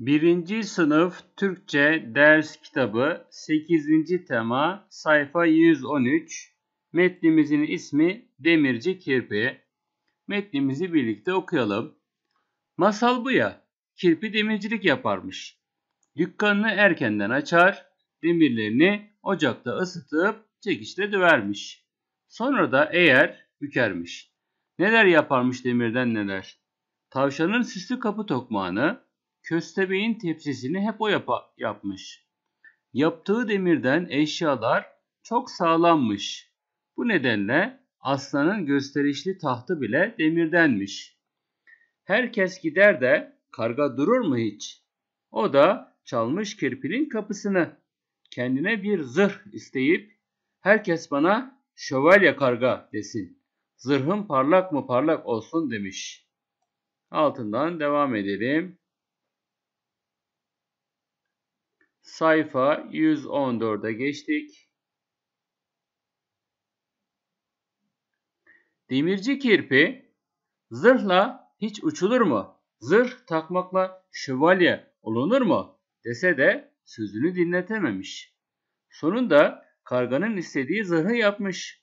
1. sınıf Türkçe ders kitabı 8. tema sayfa 113 metnimizin ismi Demirci Kirpi. Metnimizi birlikte okuyalım. Masal bu ya. Kirpi demircilik yaparmış. Dükkanını erkenden açar, demirlerini ocakta ısıtıp çekişle dövermiş. Sonra da eğer bükermiş. Neler yaparmış demirden neler. Tavşanın süslü kapı tokmağını, köstebeğin tepsisini hep o yapa, yapmış. Yaptığı demirden eşyalar çok sağlammış. Bu nedenle aslanın gösterişli tahtı bile demirdenmiş. Herkes gider de karga durur mu hiç? O da çalmış kirpinin kapısını. Kendine bir zırh isteyip herkes bana şövalye karga desin. Zırhım parlak mı parlak olsun demiş. Altından devam edelim. Sayfa 114'e geçtik. Demirci kirpi zırhla hiç uçulur mu? Zırh takmakla şövalye olunur mu? dese de sözünü dinletememiş. Sonunda karganın istediği zırhı yapmış.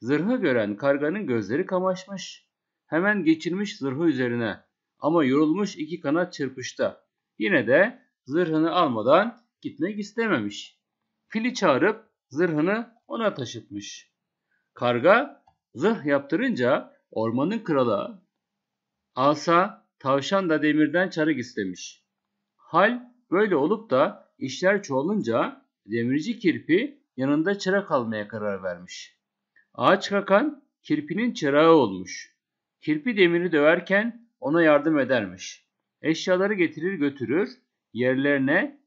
Zırhı gören karganın gözleri kamaşmış. Hemen geçirmiş zırhı üzerine ama yorulmuş iki kanat çırpışta. Yine de zırhını almadan gitmek istememiş. Fili çağırıp zırhını ona taşıtmış. Karga zırh yaptırınca ormanın kralı asa tavşan da demirden çarık istemiş. Hal böyle olup da işler çoğalınca demirci kirpi yanında çırak almaya karar vermiş. Ağaç kakan kirpinin çırağı olmuş. Kirpi demiri döverken ona yardım edermiş. Eşyaları getirir götürür, yerlerine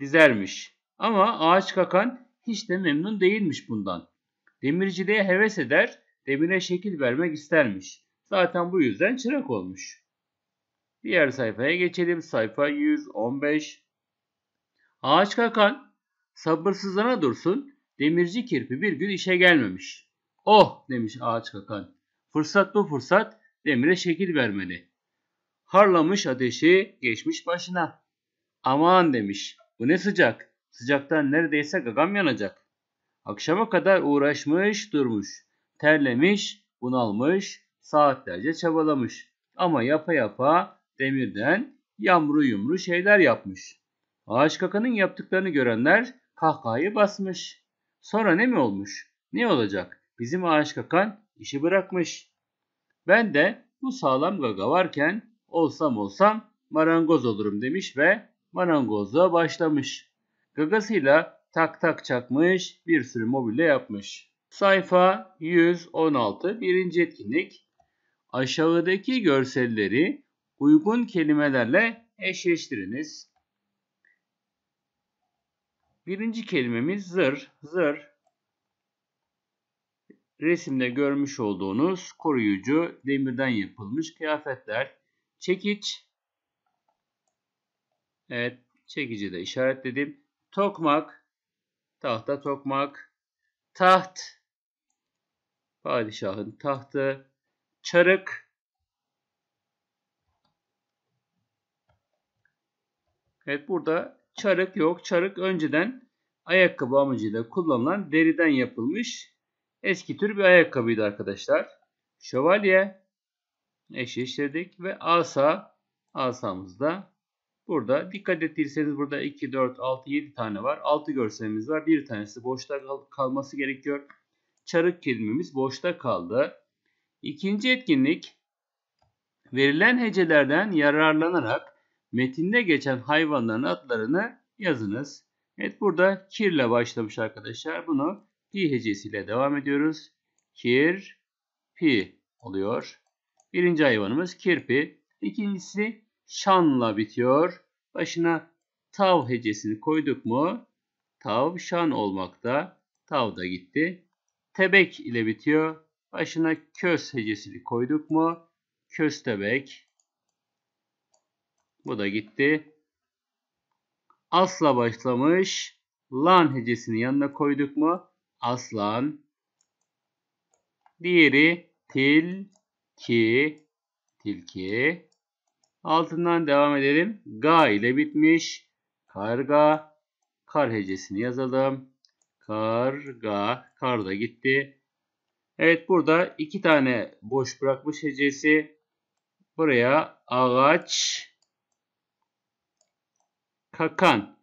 dizermiş. Ama ağaç kakan hiç de memnun değilmiş bundan. Demirciliğe heves eder, demire şekil vermek istermiş. Zaten bu yüzden çırak olmuş. Diğer sayfaya geçelim. Sayfa 115. Ağaç kakan sabırsızlana dursun. Demirci kirpi bir gün işe gelmemiş. Oh demiş ağaç kakan. Fırsat bu fırsat demire şekil vermeli. Harlamış ateşi geçmiş başına. Aman demiş bu ne sıcak? Sıcaktan neredeyse gagam yanacak. Akşama kadar uğraşmış durmuş. Terlemiş, bunalmış, saatlerce çabalamış. Ama yapa yapa demirden yamru yumru şeyler yapmış. Ağaç kakanın yaptıklarını görenler kahkahayı basmış. Sonra ne mi olmuş? Ne olacak? Bizim ağaç kakan işi bırakmış. Ben de bu sağlam gaga varken olsam olsam marangoz olurum demiş ve Marangozla başlamış. Gagasıyla tak tak çakmış, bir sürü mobilya yapmış. Sayfa 116 birinci etkinlik. Aşağıdaki görselleri uygun kelimelerle eşleştiriniz. Birinci kelimemiz zır. Zır resimde görmüş olduğunuz koruyucu demirden yapılmış kıyafetler. Çekiç Evet çekici de işaretledim. Tokmak, tahta tokmak, taht, padişahın tahtı, çarık, Evet burada çarık yok. Çarık önceden ayakkabı amacıyla kullanılan deriden yapılmış eski tür bir ayakkabıydı arkadaşlar. Şövalye eşleştirdik ve asa asamızda Burada dikkat ettiyseniz burada 2, 4, 6, 7 tane var. 6 görselimiz var. Bir tanesi boşta kal kalması gerekiyor. Çarık kelimemiz boşta kaldı. İkinci etkinlik verilen hecelerden yararlanarak metinde geçen hayvanların adlarını yazınız. Evet burada kir ile başlamış arkadaşlar. Bunu pi hecesiyle devam ediyoruz. Kir, pi oluyor. Birinci hayvanımız kirpi. İkincisi şanla bitiyor. Başına tav hecesini koyduk mu tav şan olmakta. Tav da gitti. Tebek ile bitiyor. Başına kös hecesini koyduk mu köstebek. Bu da gitti. Asla başlamış. Lan hecesini yanına koyduk mu? Aslan. Diğeri til, ki, tilki. Altından devam edelim. Ga ile bitmiş. Karga. Kar hecesini yazalım. Karga. Kar da gitti. Evet burada iki tane boş bırakmış hecesi. Buraya ağaç. Kakan.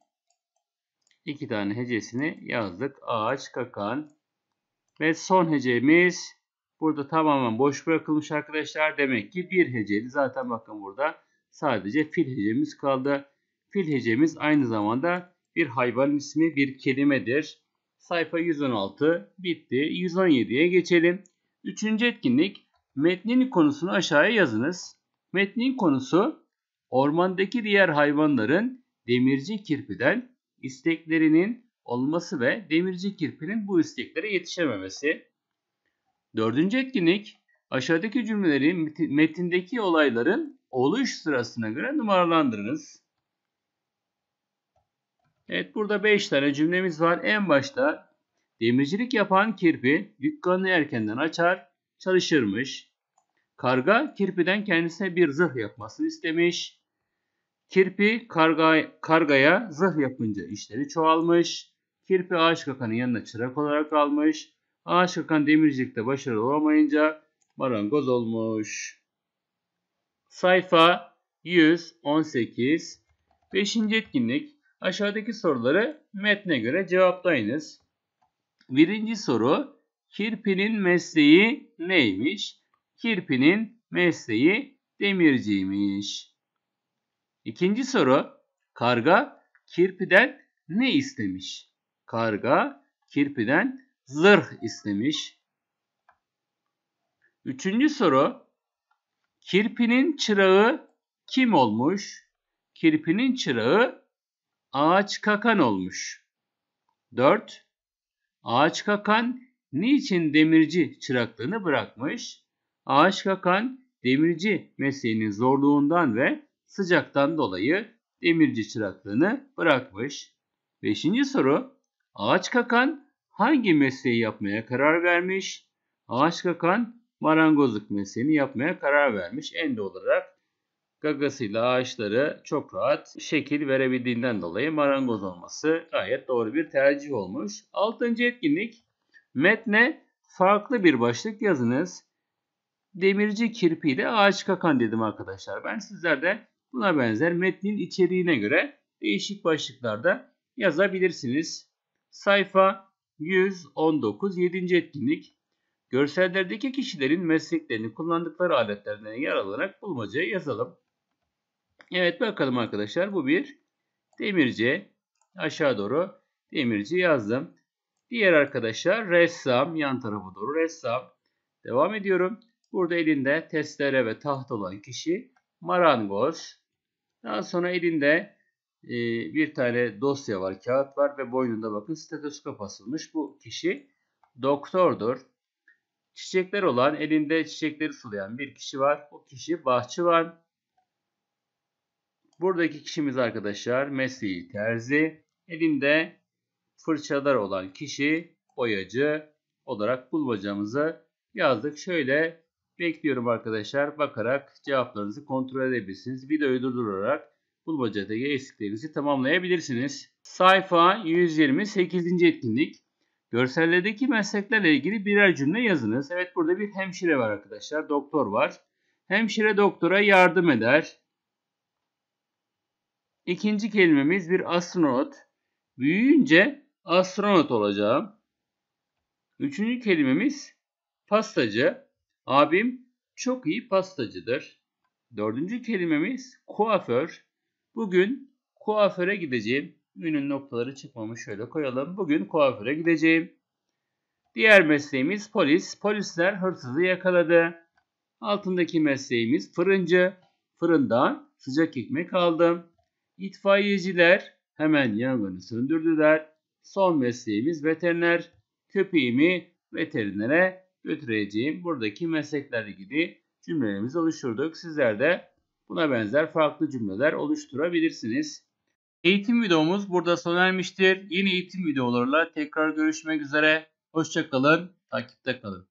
İki tane hecesini yazdık. Ağaç, kakan. Ve son hecemiz Burada tamamen boş bırakılmış arkadaşlar. Demek ki bir heceli zaten bakın burada sadece fil hecemiz kaldı. Fil hecemiz aynı zamanda bir hayvan ismi bir kelimedir. Sayfa 116 bitti. 117'ye geçelim. Üçüncü etkinlik metnin konusunu aşağıya yazınız. Metnin konusu ormandaki diğer hayvanların demirci kirpiden isteklerinin olması ve demirci kirpinin bu isteklere yetişememesi. Dördüncü etkinlik aşağıdaki cümleleri metindeki olayların oluş sırasına göre numaralandırınız. Evet burada 5 tane cümlemiz var. En başta demircilik yapan kirpi dükkanını erkenden açar, çalışırmış. Karga kirpiden kendisine bir zırh yapmasını istemiş. Kirpi karga, kargaya zırh yapınca işleri çoğalmış. Kirpi ağaç kakanın yanına çırak olarak almış. A. Şırkan Demircilik'te başarılı olamayınca marangoz olmuş. Sayfa 118 5. etkinlik Aşağıdaki soruları metne göre cevaplayınız. Birinci soru kirpinin mesleği neymiş? Kirpinin mesleği demirciymiş. İkinci soru karga kirpiden ne istemiş? Karga kirpiden zırh istemiş. Üçüncü soru. Kirpinin çırağı kim olmuş? Kirpinin çırağı ağaç kakan olmuş. Dört: Ağaç kakan niçin demirci çıraklığını bırakmış? Ağaç kakan demirci mesleğinin zorluğundan ve sıcaktan dolayı demirci çıraklığını bırakmış. Beşinci soru. Ağaç kakan hangi mesleği yapmaya karar vermiş? Ağaç kakan marangozluk mesleğini yapmaya karar vermiş. En doğal olarak gagasıyla ağaçları çok rahat şekil verebildiğinden dolayı marangoz olması gayet doğru bir tercih olmuş. Altıncı etkinlik metne farklı bir başlık yazınız. Demirci kirpiyle ağaç kakan dedim arkadaşlar. Ben sizler de buna benzer metnin içeriğine göre değişik başlıklarda yazabilirsiniz. Sayfa 119. 7. etkinlik Görsellerdeki kişilerin mesleklerini kullandıkları aletlerden yararlanarak bulmacayı yazalım. Evet bakalım arkadaşlar bu bir demirci. Aşağı doğru demirci yazdım. Diğer arkadaşlar ressam yan tarafa doğru ressam. Devam ediyorum. Burada elinde testere ve taht olan kişi marangoz. Daha sonra elinde e, bir tane dosya var, kağıt var ve boynunda bakın stetoskop asılmış. Bu kişi doktordur. Çiçekler olan, elinde çiçekleri sulayan bir kişi var. O kişi bahçıvan. Buradaki kişimiz arkadaşlar mesleği terzi. Elinde fırçalar olan kişi boyacı olarak bulmacamızı yazdık. Şöyle bekliyorum arkadaşlar. Bakarak cevaplarınızı kontrol edebilirsiniz. Videoyu durdurarak bulmacadaki eksiklerinizi tamamlayabilirsiniz. Sayfa 128. etkinlik. Görsellerdeki mesleklerle ilgili birer cümle yazınız. Evet burada bir hemşire var arkadaşlar. Doktor var. Hemşire doktora yardım eder. İkinci kelimemiz bir astronot. Büyüyünce astronot olacağım. Üçüncü kelimemiz pastacı. Abim çok iyi pastacıdır. Dördüncü kelimemiz kuaför. Bugün kuaföre gideceğim. Ünün noktaları çıkmamış şöyle koyalım. Bugün kuaföre gideceğim. Diğer mesleğimiz polis. Polisler hırsızı yakaladı. Altındaki mesleğimiz fırıncı. Fırından sıcak ekmek aldım. İtfaiyeciler hemen yangını söndürdüler. Son mesleğimiz veteriner. Köpeğimi veterinere götüreceğim. Buradaki meslekler ilgili cümlelerimizi oluşturduk. Sizler de Buna benzer farklı cümleler oluşturabilirsiniz. Eğitim videomuz burada sona ermiştir. Yeni eğitim videolarla tekrar görüşmek üzere. Hoşçakalın, takipte kalın.